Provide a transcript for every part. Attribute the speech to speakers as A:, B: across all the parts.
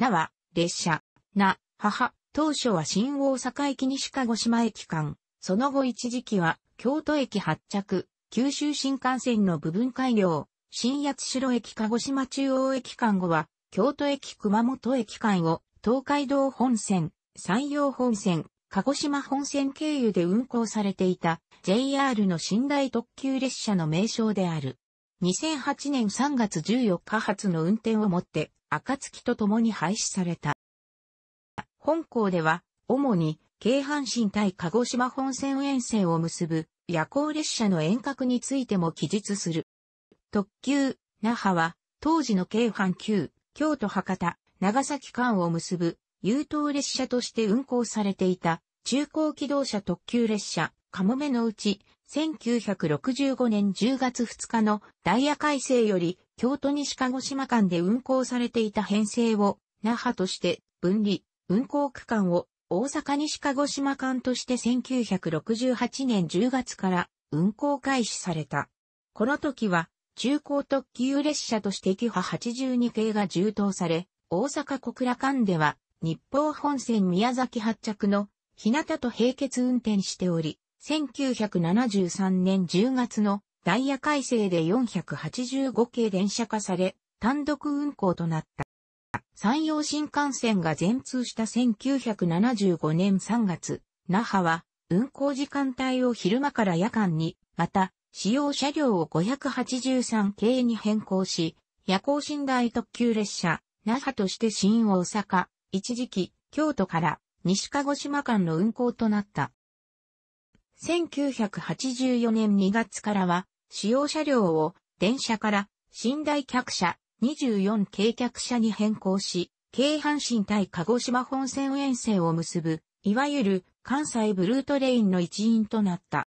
A: なは、列車、な、母、当初は新大阪駅西鹿児島駅間、その後一時期は、京都駅発着、九州新幹線の部分改良、新八代駅鹿児島中央駅間後は、京都駅熊本駅間を、東海道本線、山陽本線、鹿児島本線経由で運行されていた JR の寝台特急列車の名称である。2008年3月14日発の運転をもって暁と共に廃止された。本校では、主に、京阪神対鹿児島本線沿線を結ぶ夜行列車の遠隔についても記述する。特急、那覇は、当時の京阪急、京都博多、長崎間を結ぶ、優等列車として運行されていた、中高機動車特急列車、カモメのうち、1965年10月2日のダイヤ改正より、京都西鹿児島間で運行されていた編成を、那覇として分離、運行区間を大阪西鹿児島間として1968年10月から運行開始された。この時は、中高特急列車としてキハ82系が充当され、大阪小倉間では、日報本線宮崎発着の、日向と並結運転しており、1973年10月のダイヤ改正で485系電車化され、単独運行となった。山陽新幹線が全通した1975年3月、那覇は運行時間帯を昼間から夜間に、また、使用車両を583系に変更し、夜行寝台特急列車、那覇として新大阪、一時期、京都から西鹿児島間の運行となった。1984年2月からは、使用車両を電車から寝台客車24軽客車に変更し、京阪神対鹿児島本線沿線を結ぶ、いわゆる関西ブルートレインの一員となった。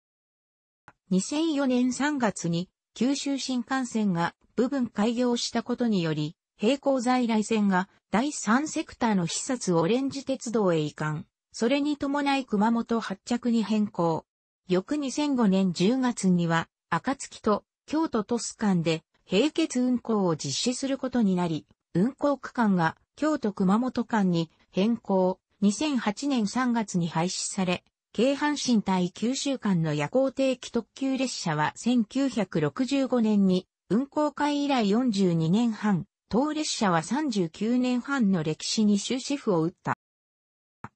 A: 2004年3月に九州新幹線が部分開業したことにより、並行在来線が第3セクターの視察オレンジ鉄道へ移管、それに伴い熊本発着に変更。翌2005年10月には、暁と京都都市間で並結運行を実施することになり、運行区間が京都熊本間に変更、2008年3月に廃止され、京阪神対九州間の夜行定期特急列車は1965年に運行会以来42年半、当列車は39年半の歴史に終止符を打った。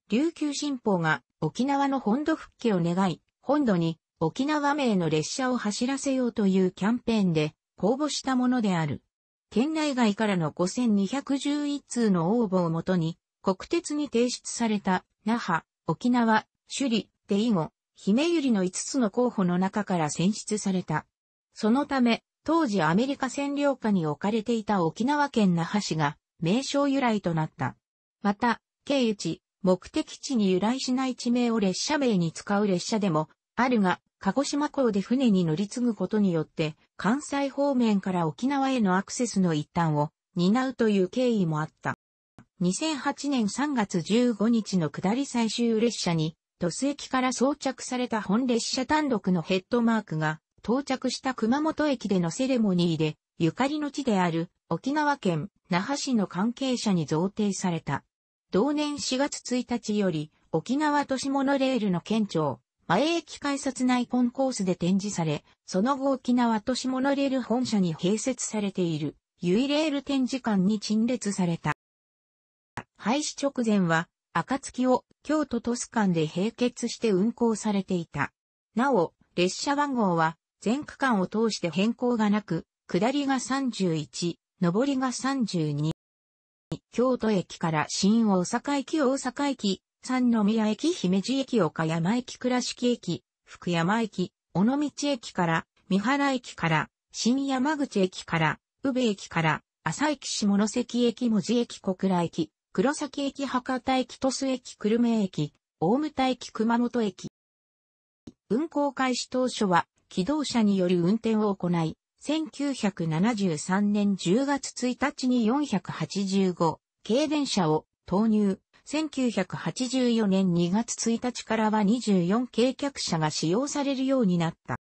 A: 琉球新報が沖縄の本土復帰を願い、本土に沖縄名の列車を走らせようというキャンペーンで公募したものである。県内外からの5211通の応募をもとに、国鉄に提出された、那覇、沖縄、首里、手イ後、姫百合の5つの候補の中から選出された。そのため、当時アメリカ占領下に置かれていた沖縄県那覇市が、名称由来となった。また、慶一、目的地に由来しない地名を列車名に使う列車でもあるが、鹿児島港で船に乗り継ぐことによって、関西方面から沖縄へのアクセスの一端を担うという経緯もあった。2008年3月15日の下り最終列車に、鳥栖駅から装着された本列車単独のヘッドマークが、到着した熊本駅でのセレモニーで、ゆかりの地である沖縄県那覇市の関係者に贈呈された。同年4月1日より、沖縄都市モノレールの県庁、前駅改札内コンコースで展示され、その後沖縄都市モノレール本社に併設されている、ユイレール展示館に陳列された。廃止直前は、暁を京都都市間で並結して運行されていた。なお、列車番号は全区間を通して変更がなく、下りが31、上りが32。京都駅から新大阪駅大阪駅、三宮駅姫路駅岡山駅倉敷駅、福山駅、尾道駅から、三原駅から、新山口駅から、宇部駅から、浅駅下関駅門司駅小倉駅、黒崎駅博多駅鳥栖駅久留米駅、大牟田駅熊本駅。運行開始当初は、機動車による運転を行い、1973年10月1日に485、軽電車を投入。1984年2月1日からは24軽客車が使用されるようになった。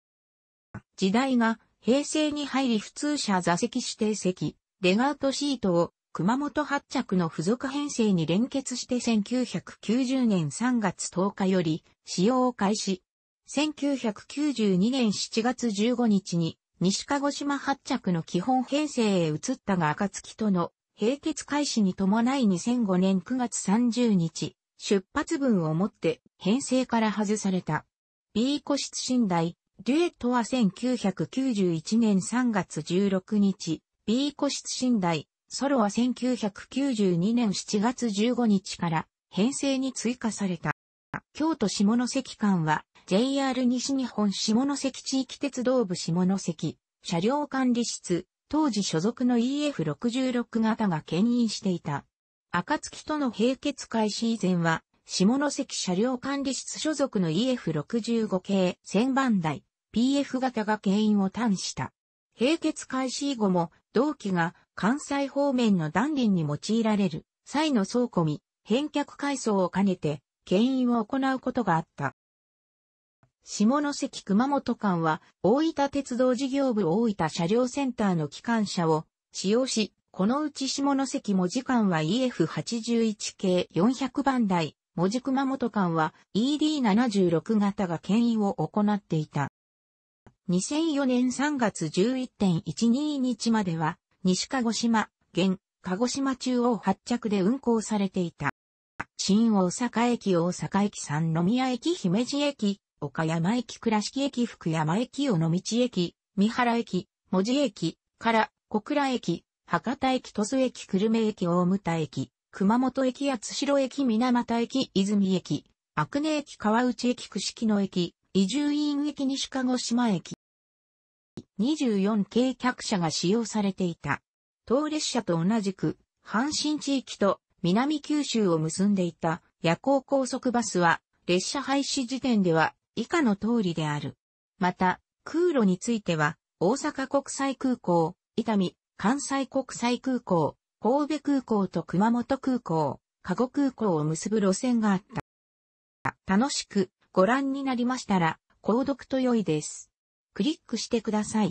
A: 時代が平成に入り普通車座席指定席、レガートシートを熊本発着の付属編成に連結して1990年3月10日より使用を開始。1992年7月15日に西鹿児島発着の基本編成へ移ったが暁との締結開始に伴い2005年9月30日、出発分をもって編成から外された。B 個室寝台、デュエットは1991年3月16日、B 個室寝台、ソロは1992年7月15日から編成に追加された。京都下関間は JR 西日本下関地域鉄道部下関車両管理室当時所属の EF66 型が牽引していた。暁との並結開始以前は、下関車両管理室所属の EF65 系1000番台 PF 型が牽引を端した。並結開始以後も、同期が関西方面の断輪に用いられる際の倉庫見、返却改装を兼ねて、牽引を行うことがあった。下関熊本間は、大分鉄道事業部大分車両センターの機関車を使用し、このうち下関文字間は EF81 系400番台、文字熊本間は ED76 型が牽引を行っていた。2004年3月11.12日までは、西鹿児島、現、鹿児島中央発着で運行されていた。新大阪駅大阪駅三宮駅姫路駅岡山駅倉敷駅福山駅尾道駅、三原駅、文字駅、から小倉駅、博多駅鳥栖駅久留米駅大牟田駅、熊本駅八代駅水俣駅泉駅、阿久根駅川内駅串木野駅、移住院駅西鹿児島駅。24系客車が使用されていた。当列車と同じく、阪神地域と南九州を結んでいた夜行高速バスは、列車廃止時点では以下の通りである。また、空路については、大阪国際空港、伊丹、関西国際空港、神戸空港と熊本空港、加護空港を結ぶ路線があった。楽しくご覧になりましたら、購読と良いです。クリックしてください。